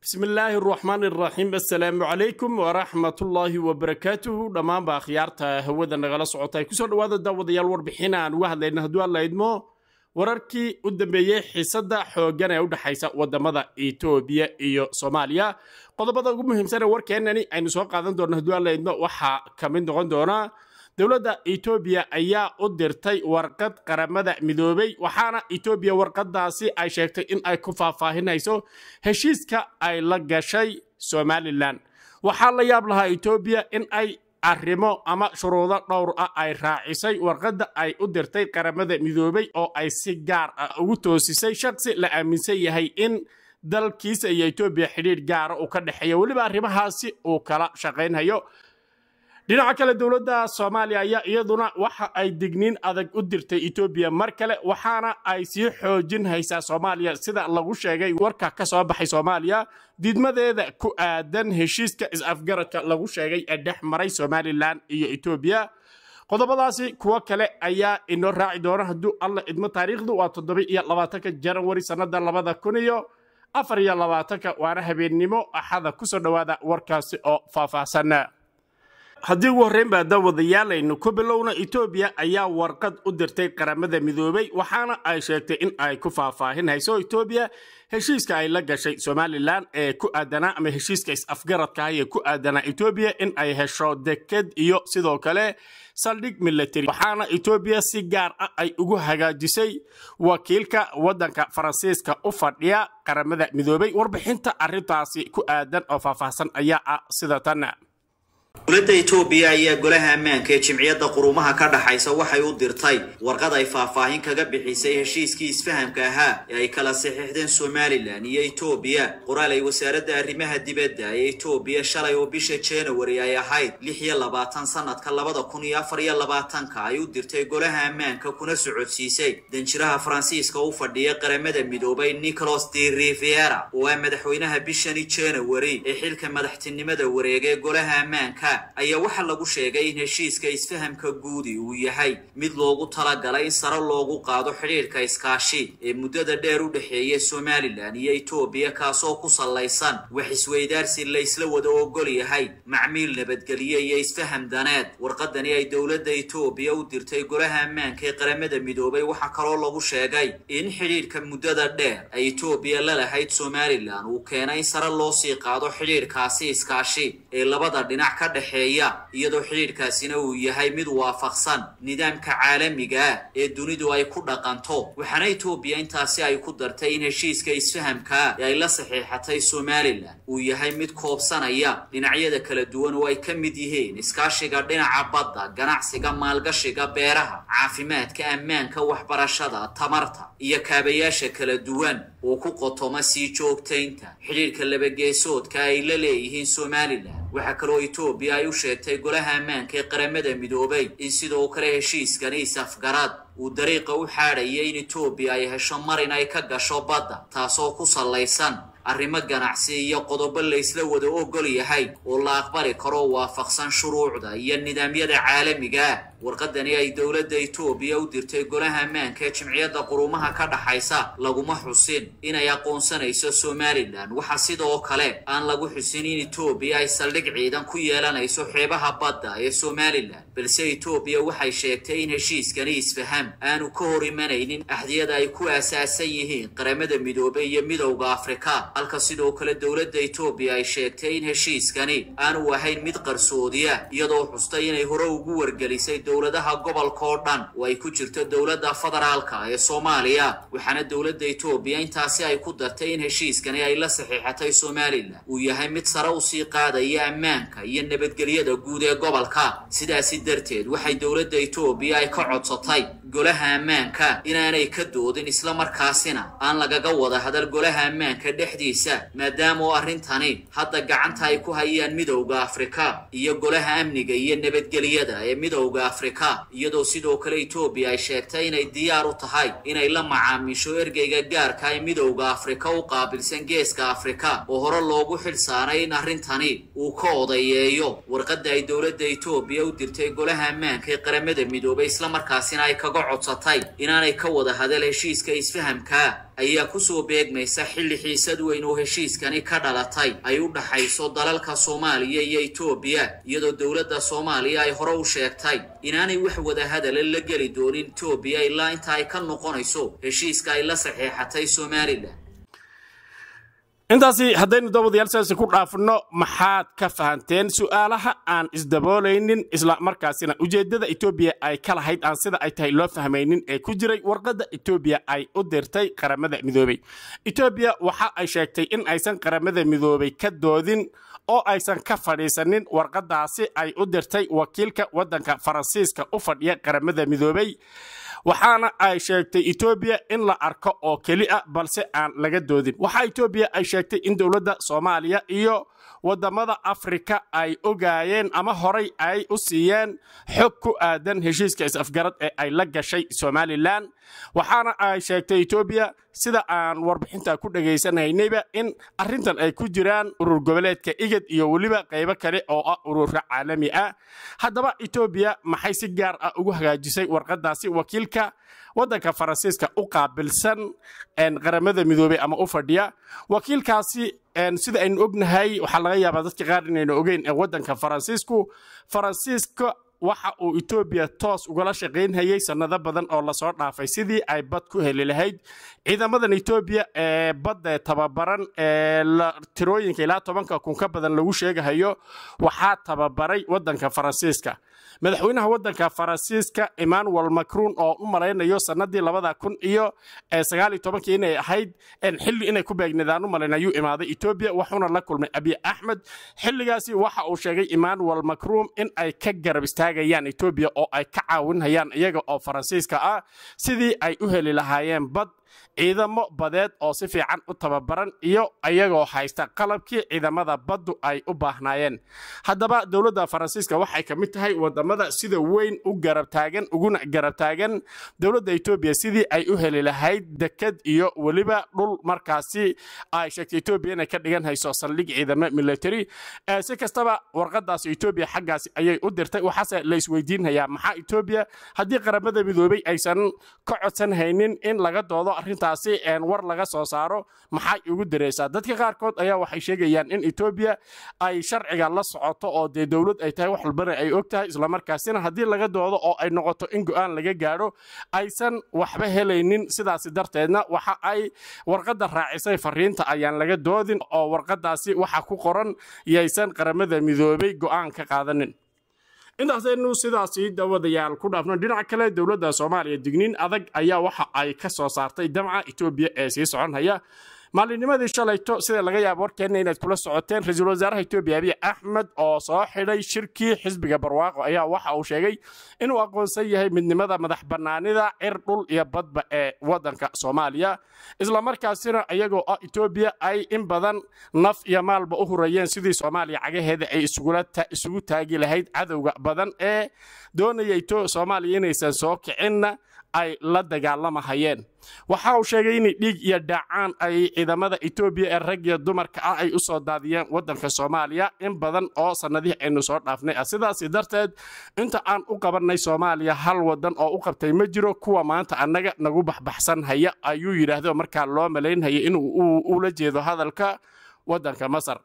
bismi illaahi araxmaan iraxiim assalaamu calaykum waraxmatullaahi wabarakaatuhu ba akhyaarta hawada nagala socota kusoo dhawaada daawadayaal warbixin aan uga hadlayna hadduu alla idmo wararkii u dambeeyey xiisadda xooggan ee u dhexaysa waddamada etoobiya iyo soomaaliya qodobada ugu muhiimsan ee warkeenani aynu soo qaadan doono hadduu alla idmo waxaa ka mid noqon doonaa dowladda etoobiya ayaa u dirtay warqad qaramada midoobey waxaana etoobiya warqaddaasi ay sheegtay in ay ku faahfaahinayso heshiiska ay la gashay somalilan waxaa la yaab lahaa etoobiya in ay arrimo ama shuruudo dhowr ah ay raacisay warqadda ay u dirtay qaramada midoobey oo ay si gaar ah ugu toosisay shaqsi la aaminsan yahay in dalkiisa iyo etoobiya xidhiidh gaara ah uu ka dhexeeyo weliba arrimahaasi uu kala shaqaynhayo dhinaca kale dowladda soomaaliya ayaa iyaduna waxa ay digniin adag u dirtay etoobiya mar kale waxaana ay sii xoojin haysaa soomaaliya sida lagu sheegay warka ka soo baxay soomaaliya diidmadeeda ku aadan heshiiska is-afgaradka lagu sheegay ee dhex maray somalilan iyo etoobiya qodobadaasi kuwo kale ayaa inoo raaci doona hadduu alla idmo taariikhdu waa toddoba iyo labaatanka janawari sannada labada kun iyo afar iyo labaatanka waana habeennimo axada ku soo dhowaada warkaasi oo faahfaahsan haddii ugu horreyn baa daawadayaal ku bilowna etoobiya ayaa warqad u dirtay qaramada midoobay waxaana ay sheegtay in ay ku faahfaahin hayso etoobiya heshiiska ay la gashay somalilan ee ku aadanaa ama heshiiska is-afgaradkaah ee ku aadanaa itoobiya in ay hesho deked iyo sidoo kale saldhig milatari waxaana etoobiya si gaar ah ay ugu hagaajisay wakiilka waddanka faransiiska u fadhiya qaramada midoobey warbixinta arintaasi ku aadan oo faahfaahsan ayaa ah sida tan dowladda etoobiya ayaa golaha ammaanka ee jimciyadda qurumaha ka dhaxaysa waxay u dirtay warqad ay faahfaahin kaga bixisay heshiiskii isfahamka ahaa ee ay kala saxiixdeen somalilan iyo etoobiya qoraal ay wasaaradda arrimaha dibadda ee etoobiya shalay oo bisha januari ay ahayd lix iyo labaatan sanadka labada kun iyo afar iyo labaatanka ay u dirtay golaha ammaanka kuna socodsiisay danjiraha faransiiska u fadhiya qaramada midoobay nicholas de riviera oo ah madaxweynaha bishani januari ee xilka madaxtinimada wareegay golaha ammaanka ammaanka ayaa waxaa lagu sheegay in heshiiska isfahamka guudi uu yahay mid loogu talagalay in sare loogu qaado xidhiirka iskaashi ee muddada dheer u dhexeeya somalilan iyo etoobiya kaasoo ku sallaysan wax isweydaarsi laysla isla wada ogol yahay macmiil nabadgelye iyo isfaham daneed warqadani ay dowladda etoobiya u dirtay golaha ammaanka ee qaramada midoobay waxaa kaloo lagu sheegay in xidhiirka muddada dheer ay etoobiya la lahayd somalilan uu keenay in sare loo sii qaado xidhiirkaasi iskaashi ee labada dhinac ka dhexeeya iyadoo xidhiidhkaasina uu yahay mid waafaqsan nidaamka caalamiga ah ee dunidu ay ku dhaqanto waxaana etoobiya intaasi ay ku dartay in heshiiska isfahamkaa ee ay la saxiixatay somalilan uu yahay mid koobsanaya dhinacyada kala duwan oo ay ka mid yihiin iskaashiga dhinaca badda ganacsiga maalgashiga beeraha caafimaadka ammaanka waxbarashada tamarta iyo kaabayaasha kala duwan uu ku qotoma sii joogtaynta xidhiirka labageesoodka ay la leeyihiin somalilan waxaa kaloo etoobiya ay u sheegtay golaha ammaanka ee qaramada midoobay in sidoo kale heshiiskani is-afgaraad uu dariiqa u xaadhaya in etoobiya ay hesho marin ay ka gasho badda taasoo ku sallaysan arrimo ganacsi iyo qodobo la ysla wada ogol yahay oo la aqbali karo waafaqsan shuruucda iyo nidaamyada caalamiga ah warqadani ay dowladda etoobiya u dirtay golaha ammaanka ee jimciyadda qurumaha ka dhaxaysa laguma xusin inay aqoonsanayso somalilan waxaa sidoo kale aan lagu xusin in etoobiya ay saldhig ciidan ku yeelanayso xeebaha badda ee somalilan balse etoobiya waxay sheegtay in heshiiskani isfaham aanu ka hor imanaynin axdiyada ay ku aasaasan yihiin qaramada midoobey iyo midowda afrika halka sidoo kale dowladda etoobiya ay sheegtay in heshiiskani aanu ahayn mid qarsoodiya iyadoo xustay inay hore ugu wargelisay dowladaha gobolka oo dhan oo ay ku jirto dowladda federaalka ee soomaaliya waxaana dowladda etoobiya intaasi ay ku dartay in heshiiskani ay la saxiixatay somalilan uu yahay mid sare usii qaadaya ammaanka iyo nabadgelyada guud ee gobolka sidaasi darteed waxay dowladda etoobiya ay ka codsatay golaha ammaanka inaanay ka doodin isla markaasina aan lagaga wada hadal golaha ammaanka dhexdiisa maadaama oo arrintani hadda gacanta ay ku hayaan midowda afrika iyo golaha amniga iyo nabadgelyada ee midowda afrika africa iyadoo sidoo kale etoobiya ay sheegtay inay diyaar u tahay inay la macaamisho ergeyga gaarka ee midowda afrika u qaabilsan geeska afrika oo hore loogu xilsaanay in arrintani uu ka odayeeyo warqadda ay dowladda etoobiya u dirtay golaha ammaanka ee qaramada midoobay isla markaasina ay kaga codsatay inaanay ka wada hadal heshiiska isfahamka ayaa kusoo beegmaysa xilli xiisad weyn oo heshiiskani ka dhalatay ay u dhaxayso dalalka soomaaliya iyo etoobiya iyadoo dowladda soomaaliya ay hore u sheegtay inaanay wax wadahadala la geli doonin etoobiya ilaa inta ay ka noqonayso heshiiska ay la saxeexatay somalilan intaasi haddaynu dabadayaal ku dhaafno maxaad ka fahanteen su'aalaha aan isdaboolaynin isla markaasina ujeeddada etoobiya ay ka lahayd aan sida ay tahay loo fahmaynin ee ku jiray warqadda etoobiya ay u dirtay qaramada midoobey etoobiya waxa ay sheegtay in aysan qaramada midoobay ka doodin oo aysan ka fadhiisanin warqaddaasi ay u dirtay wakiilka waddanka faransiiska u fadhiya qaramada midoobey waxaana ay sheegtay etoobiya in la arko oo keli a ah, balse aan laga doodin waxaa etoobiya ay sheegtay in dowladda soomaaliya iyo waddamada afrika ay ogaayeen ama horay ay u siiyeen xog ku aadan heshiiska is-afgarad ee ay la gashay somalilan waxaana ay sheegtay etoobiya sida aan warbixinta ku dhagaysanaynayba in arrintan ay ku jiraan urur goboleedka igad iyo weliba qaybo kale oo ah ururo caalami ah haddaba etoobiya maxay si gaar ah ugu hagaajisay warqadaasi wakiil africa waddanka faransiiska u qaabilsan qaramada midoobey ama u fadhiya wakiilkaasi sida aynu ognahay waxaa laga yaabaa dadka qaar inaynu ogeyn ee waddanka faransiisku faransiiska waxa uu etoobiya toos ugala shaqaynhayay sannado badan oo lasoo dhaafay sidii ay bad ku heli lahayd ciidamadan etoobiya ee badda tababaran ee tirooyinka ilaa tobanka kun ka badan lagu sheegahayo waxaa tababaray waddanka faransiiska madaxweynaha waddanka faransiiska emmanuel macron oo u malaynayo sannadii labada kun iyo eh, sagaal iyo tobankii inay ahayd xilli inay ku beegnadaan u malayn ayuu imaaday etoobiya wuxuuna la kulmay abiy axmed xilligaasi waxa uu sheegay emmanuel macron in ay ka garab istaagayaan etoobiya oo ay ka caawinhayaan iyaga oo faransiiska ah sidii ay u heli lahaayeen bad ciidamo badeed oo si fiican u tababaran iyo iyagoo haysta qalabkii ciidamada baddu ay u baahnaayeen haddaba dowladda faransiiska waxay ka mid tahay wadamada sida weyn u garabtaagan uguna garabtaagan dowladda etoobiya sidii ay u heli lahayd deked iyo weliba dhul markaasi ay sheegtay etoobiya inay ka dhigan hayso saldhig ciidamo military eh, si kastaba warqadaas etoobiya xaggaasi ayay u dirtay waxaase la isweydiinhayaa maxaa etoobiya haddii qaramada midoobey aysan ka codsan haynin in laga doodo arrintaa een war laga soo saaro maxay igu dareysaa dadka qaarkood ayaa waxay sheegayaan in etoobiya ay sharciga la socoto oo dee dowlad ay tahay wax walbana ay og tahay islamarkaasina haddii laga doodo oo ay noqoto in go'aan laga gaadho aysan waxba helaynin sidaasi darteedna waxa ay warqadda raacisay fariinta ayaan laga doodin oo warqadaasi waxa ku qoran yaysan qaramada midoobay go'aan ka qaadanin intaasaynu sidaasi dawadayaal ku dhaafno dhinac kale dowladda soomaaliya digniin adag ayaa waxa ay ka soo saartay damca etoobiya ee sii soconhaya maalinimadii shalayto sida laga yaabo warkeenna inaad kula socoteen ra-iisul wasaaraha etoobiya abiy axmed oo soo xidhay shirkii xisbiga barwaaqo ayaa waxa uu sheegay inuu aqoonsan yahay midnimada madax bannaanida cir er dhul iyo badba ee waddanka soomaaliya islamarkaasina iyagoo ah etoobiya ay in badan naf iyo maalba u hurayeen sidii soomaaliya cagaheeda ay isugu taagi lahayd cadowga badan ee doonaya soomaaliya inaysan soo kicinna ay la dagaalamahayeen waxa uu sheegay in dhiig iyo dhacaan ay ciidamada etoobiya ee rag iyo dumarka ah ay u soo daadiyeen waddanka soomaaliya in badan oo sannadihii aynu soo dhaafnay ah sidaasi darteed inta aan u qabannay soomaaliya hal waddan oo u qabtay ma jiro kuwa maanta annaga nagu baxbaxsan haya ayuu yidhaahdo markaa loo malaynhaya inuu ula jeedo hadalka waddanka masar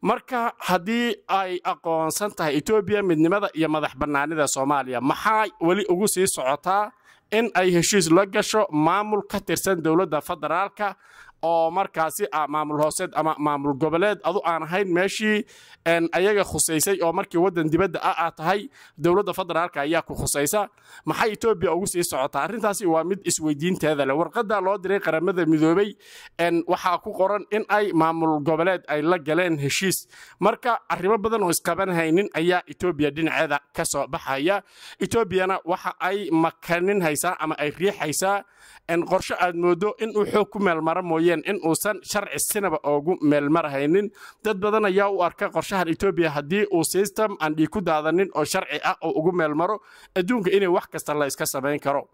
marka haddii ay aqoonsan tahay etoobiya midnimada iyo madax bannaanida soomaaliya maxaa weli ugu sii socotaa in ay heshiis la gasho maamul ka tirsan dowladda federaalka oo markaasi ah, maamul hooseed ama maamul goboleed adu aan ahayn meeshii ayaga khusaysay oo markii waddan dibadda ah aa ah, tahay dowladda federaalka ayaa ku khusaysa maxay etoobiya ugu sii socotaa arrintaasi waa mid isweydiinteeda leh warqadda loo diray qaramada midoobey waxaa ku qoran in ay maamul goboleed ay la galeen heshiis marka arrimo badan oo isqaban haynin ayaa etoobiya dhinaceeda ka soo baxaya etoobiyana waxa ay makanin haysaa ama ay riixaysaa qorsho aad moodo uu xoog ku meelmara mooyeen in uusan sharci sinaba ugu meelmarahaynin dad badan ayaa u arka qorshahan etoobiya haddii uu sistem aan dhiig ku daadanin oo sharci ah oo ugu meelmaro adduunka inay wax kasta la yska samayn karo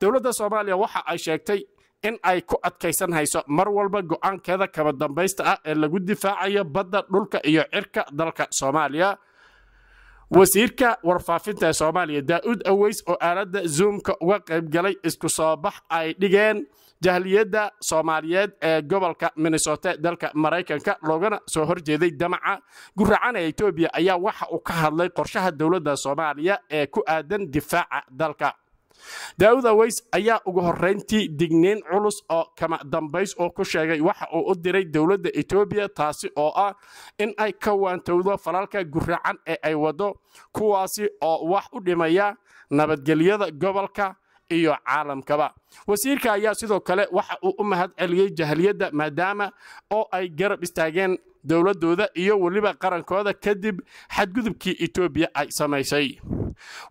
dowladda soomaaliya waxa ay sheegtay in ay ku adkaysan hayso mar walba go'aankeeda kaba dambaysta ah ee lagu difaacayo badda dhulka iyo cirka dalka soomaaliya wasiirka warfaafinta ee soomaaliya daa'uud aweys oo aaladda zuumka uga qayb galay isku soo bax ay dhigeen jahliyadda soomaaliyeed ee gobolka minnesota dalka maraykanka loogana soo horjeeday damaca guracan ee etoobiya ayaa waxa uu ka hadlay qorshaha dowladda soomaaliya ee ku aadan difaaca dalka daawud aweys ayaa ugu horrayntii digneyn culus oo kama dambays oo ku sheegay waxa uu u diray dowladda etoobiya taasi oo ah in ay ka waantowdo falalka guracan ee ay waddo kuwaasi oo wax u dhimaya nabadgelyada gobolka iyo caalamkaba wasiirka ayaa sidoo kale waxa uu u mahad celiyey jahliyadda maadaama oo ay garab istaageen dowladdooda iyo weliba qarankooda kadib xadgudubkii etoobiya ay samaysay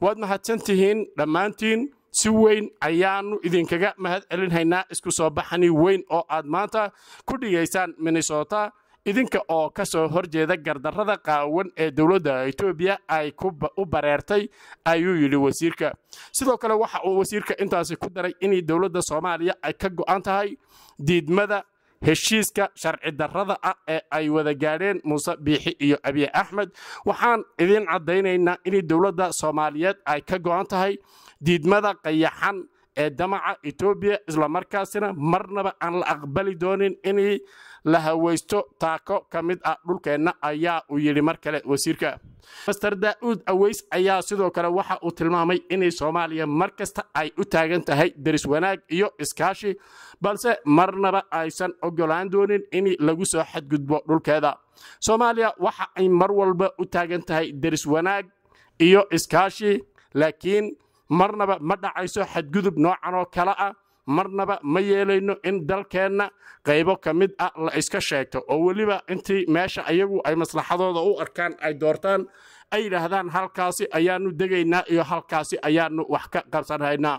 waad mahadsantihiin dhammaantiin si weyn ayaanu idinkaga mahad celinhaynaa isku soo baxani weyn oo aad maanta ku dhigaysaan minnesota idinka oo ka soo horjeeda gardarrada qaawan ee dowladda etoobiya ay u bareertay ayuu yidhi wasiirka sidoo kale waxa uu wasiirka intaasi ku daray in dowladda soomaaliya ay ka go'an tahay diidmada heshiiska sharci darrada ah ee ay wada gaadheen muuse biixi iyo abiy axmed waxaan idiin caddaynaynaa in dowladda soomaaliyeed ay ka go'an tahay diidmada qayaxan ee damaca etoobiya islamarkaasina marnaba aan la aqbali doonin in la hawaysto taako ka mid ah dhulkeenna ayaa uu yidhi mar kale wasiirka master daa'uud aweys ayaa sidoo kale waxa uu tilmaamay inay soomaaliya mar kasta ay u taagan tahay deris wanaag iyo iskaashi balse marnaba aysan ogolaan doonin in lagu soo xadgudbo dhulkeeda soomaaliya waxa ay mar walba u taagan tahay deris wanaag iyo iskaashi laakiin marnaba ma dhacayso xadgudub noocan oo kale ah marnaba ma yeelayno in dalkeenna qaybo ka mid ah la iska sheegto oo weliba intii meesha ayagu ay maslaxadooda u arkaan ay doortaan ay yidhaahdaan halkaasi ayaannu degaynaa iyo halkaasi ayaannu wax ka qabsanhaynaa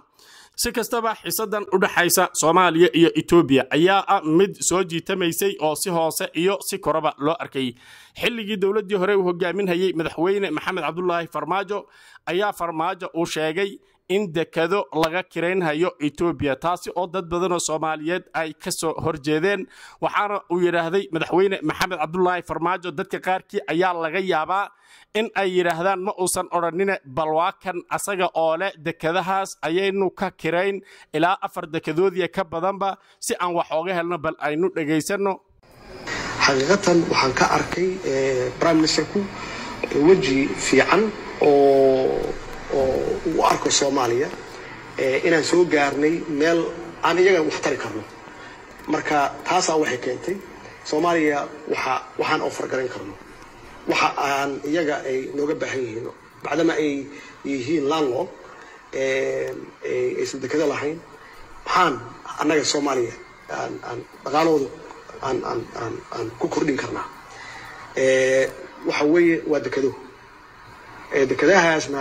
si kastaba xisadan u dhaxaysa soomaaliya iyo etoobiya ayaa ah mid soo jiitamaysay oo si hoose iyo si koraba loo arkay xilligii dowladdii hore uu hogaaminhayey madaxweyne maxamed cabdulaahi farmaajo ayaa farmaajo uu sheegay in dekado laga kiraynhayo etoobiya taasi oo dad badanoo soomaaliyeed ay ka soo horjeedeen waxaana uu yidhaahday madaxweyne maxamed cabdulaahi farmaajo dadka qaarkii ayaa laga yaabaa in ay yidhaahdaan ma uusan odhanine balwaakan asaga oo leh dekedahaas ayaynu ka kirayn ilaa afar dekadoodiya ka badanba si aan wax ooga helno bal aynu dhegaysanno xaqiiqatan waxaan ka arkay brimeministerku eh, eh, weji fiican oo oo uu arko soomaaliya inaan soo gaarnay meel aan iyaga wax tari karno marka taasaa waxay keentay soomaaliya waa waxaan ofargaran karno waxa aan iyaga ay nooga baahan yihiin bacdama ay yihiin landlord aysan dekado lahayn maxaan annaga soomaaliya aan dhaqaalahooda aan ku kordhin karnaa waxa weeye waa dekado dekadahaasna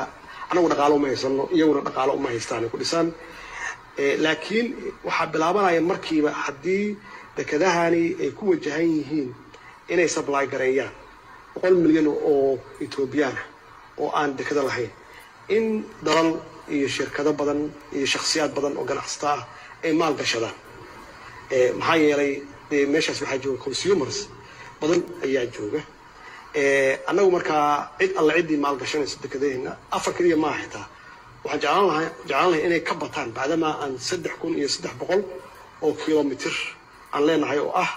anagu dhaqaalo uma haysano iyaguna dhaqaalo uma haystaan ku dhisan eh, laakiin waxaa bilaabanaya markiiba haddii dekadahani ay ku wajahan yihiin inay sablaay gareeyaan boqol milyan oo ethoobiyaana oo aan dekada lahayn in dalal iyo shirkado badan iyo shaksiyaad badan oo ganacsata ah ay maal gashadaan eh, maxaa yeelay dee meeshaas waxaa jooga consumers badan ayaa jooga Eh, annagu markaa cid alle ciddii maalgashanaysa dekadaheenna afar keliya maaha xitaa waxaan jeclaan lahay jeclaan lahay inay ka bataan bacdamaa aan saddex kun iyo saddex boqol oo kilomitr aan leenahay oo ah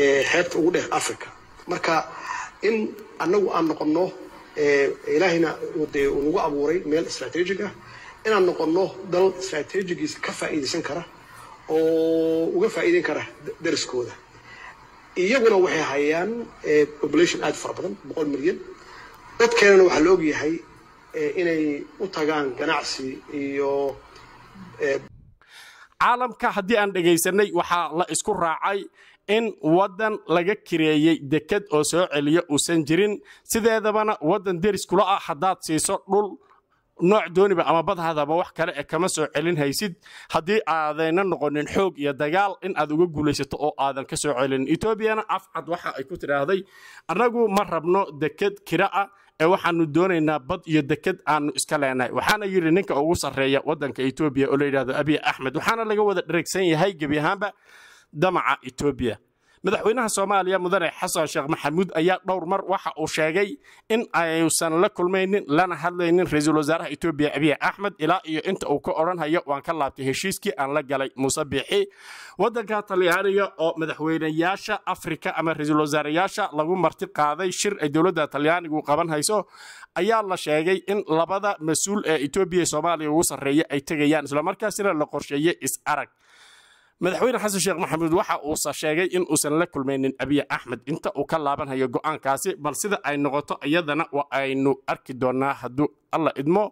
eh, xeebta ugu dheer africa marka in annagu aan noqonno eh, ilaahayna de nagu abuuray meel strategic ah inaan noqonno dal strategigiisa ka faa'iidaysan kara oo uga faa'iidayn kara dariskooda iyaguna waxay hayaan eh, population aada fara badan boqol milyan dadkeenana waxaa la yahay eh, inay u tagaan ganacsi iyo eh, caalamka haddii aan dhegaysanay waxaa la isku raacay in waddan laga kireeyey deked oo soo celiyo uusan jirin sideedabana waddan deriskula ah haddaad siiso dhul nooc dooniba ama badhadaba wax kale ee kama soo celin haysid haddii aadayna noqonin xoog iyo dagaal in aad uga guulaysato oo aadan ka soo celinin etoobiyana afcad waxa ay ku tidhaahday annagu ma rabno deked kira ah ee waxaanu doonaynaa bad iyo deked aanu iska leenahay waxaana yidhi ninka ugu sarreeya waddanka etoobiya oo la yidhahdo abiy axmed waxaana laga wada dheragsan yahay gebi ahaanba damaca etoobiya madaxweynaha soomaaliya mudane xasan sheekh maxamuud ayaa dhowr mar waxa uu sheegay in aysan la kulmaynin lana hadlaynin ra-iisul wasaaraha etoobiya abiy axmed ilaa iyo inta uu ka odhanhayo waan ka laabtay heshiiskii aan la galay muuse biixi waddanka talyaaniga oo madaxweyneyaasha afrika ama ra-iisul wasaarayaasha lagu marti qaaday shir ay dowladda talyaanigu qaban hayso ayaa la sheegay in labada mas-uul ee etoobiya soomaaliya ugu sarreeya ay tegayaan islamarkaasina la qorsheeyey is arag madaxweyne xasan sheekh maxamuud waxa uusa sheegay in uusan la kulmaynin abiy axmed inta uu ka laabanhayo go'aankaasi bal sida ay noqoto iyadana waa aynu arki doonaa hadduu alla idmo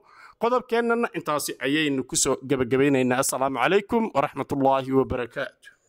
qodobkeennana intaasi ayaynu ku soo gebagabaynaynaa assalaamu calaykum waraxmatullaahi wabarakaatu